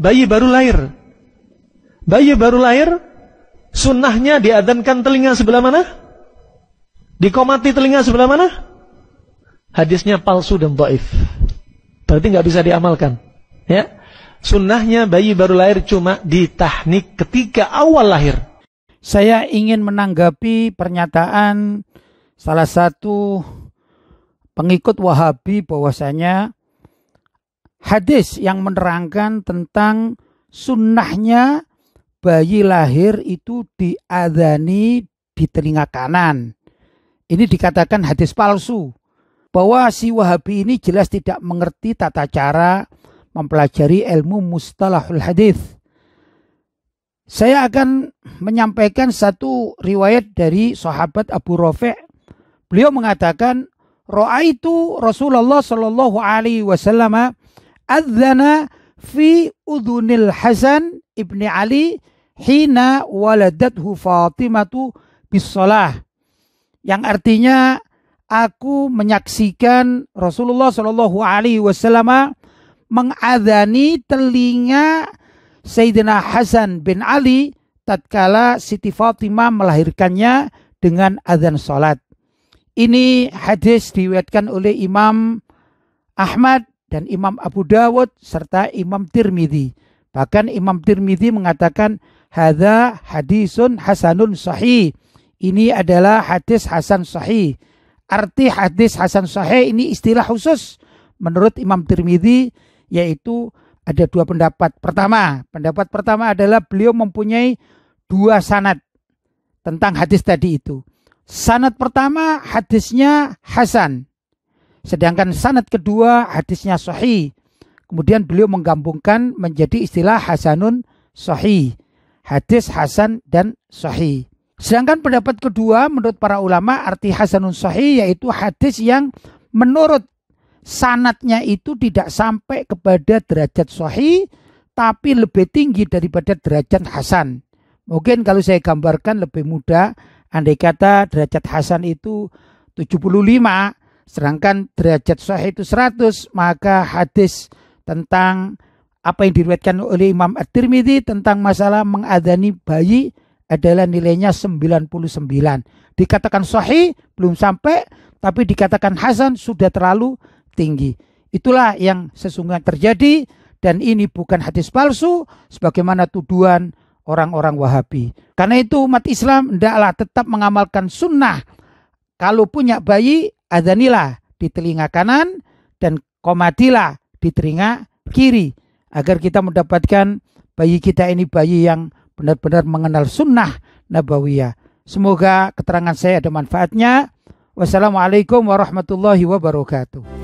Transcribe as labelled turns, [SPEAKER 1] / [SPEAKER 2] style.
[SPEAKER 1] bayi baru lahir. Bayi baru lahir, sunnahnya diadankan telinga sebelah mana? Dikomati telinga sebelah mana? Hadisnya palsu dan taif. Berarti nggak bisa diamalkan. Ya, Sunnahnya bayi baru lahir cuma ditahnik ketika awal
[SPEAKER 2] lahir. Saya ingin menanggapi pernyataan salah satu pengikut Wahabi bahwasanya hadis yang menerangkan tentang sunnahnya bayi lahir itu diadani di telinga kanan. Ini dikatakan hadis palsu. Bahwa si Wahabi ini jelas tidak mengerti tata cara mempelajari ilmu mustalahul hadis. Saya akan menyampaikan satu riwayat dari sahabat Abu Rafi'. Beliau mengatakan, "Ra'aitu Rasulullah Shallallahu alaihi wasallam adzana fi udunil Hasan ibni Ali hina waladathu Fatimatu bisalah yang artinya aku menyaksikan Rasulullah Shallallahu alaihi wasallam mengadzani telinga Sayyidina Hasan bin Ali tatkala Siti Fatimah melahirkannya dengan adzan salat. Ini hadis diwetkan oleh Imam Ahmad dan Imam Abu Dawud serta Imam Tirmidzi. Bahkan Imam Tirmidzi mengatakan hadza hadisun hasanun sahih. Ini adalah hadis hasan sahih. Arti hadis hasan sahih ini istilah khusus menurut Imam Tirmidzi yaitu ada dua pendapat. Pertama, pendapat pertama adalah beliau mempunyai dua sanad tentang hadis tadi itu. sanad pertama hadisnya hasan Sedangkan sanad kedua hadisnya sohi, Kemudian beliau menggabungkan menjadi istilah hasanun sohi, Hadis hasan dan sohi. Sedangkan pendapat kedua menurut para ulama arti hasanun sohi yaitu hadis yang menurut sanatnya itu tidak sampai kepada derajat sohi, tapi lebih tinggi daripada derajat hasan. Mungkin kalau saya gambarkan lebih mudah andai kata derajat hasan itu 75 Sedangkan derajat sahih itu 100, maka hadis tentang apa yang diriwayatkan oleh Imam At-Tirmidzi tentang masalah mengadani bayi adalah nilainya 99. Dikatakan sahih belum sampai tapi dikatakan hasan sudah terlalu tinggi. Itulah yang sesungguhnya terjadi dan ini bukan hadis palsu sebagaimana tuduhan orang-orang Wahabi. Karena itu umat Islam hendaklah tetap mengamalkan sunnah. Kalau punya bayi Azanilah di telinga kanan dan komadilah di telinga kiri agar kita mendapatkan bayi kita ini bayi yang benar-benar mengenal sunnah nabawiyah. Semoga keterangan saya ada manfaatnya. Wassalamualaikum warahmatullahi wabarakatuh.